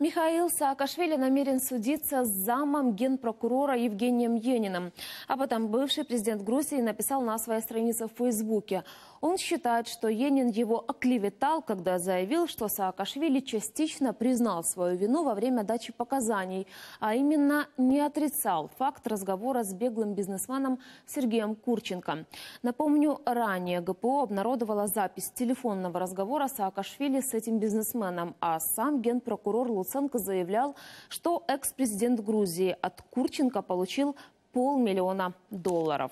Михаил Саакашвили намерен судиться с замом генпрокурора Евгением Ениным. Об этом бывший президент Грузии написал на своей странице в Фейсбуке. Он считает, что Енин его оклеветал, когда заявил, что Саакашвили частично признал свою вину во время дачи показаний, а именно не отрицал факт разговора с беглым бизнесменом Сергеем Курченко. Напомню, ранее ГПО обнародовала запись телефонного разговора Саакашвили с этим бизнесменом, а сам генпрокурор Луценко Луценко заявлял, что экс-президент Грузии от Курченко получил полмиллиона долларов.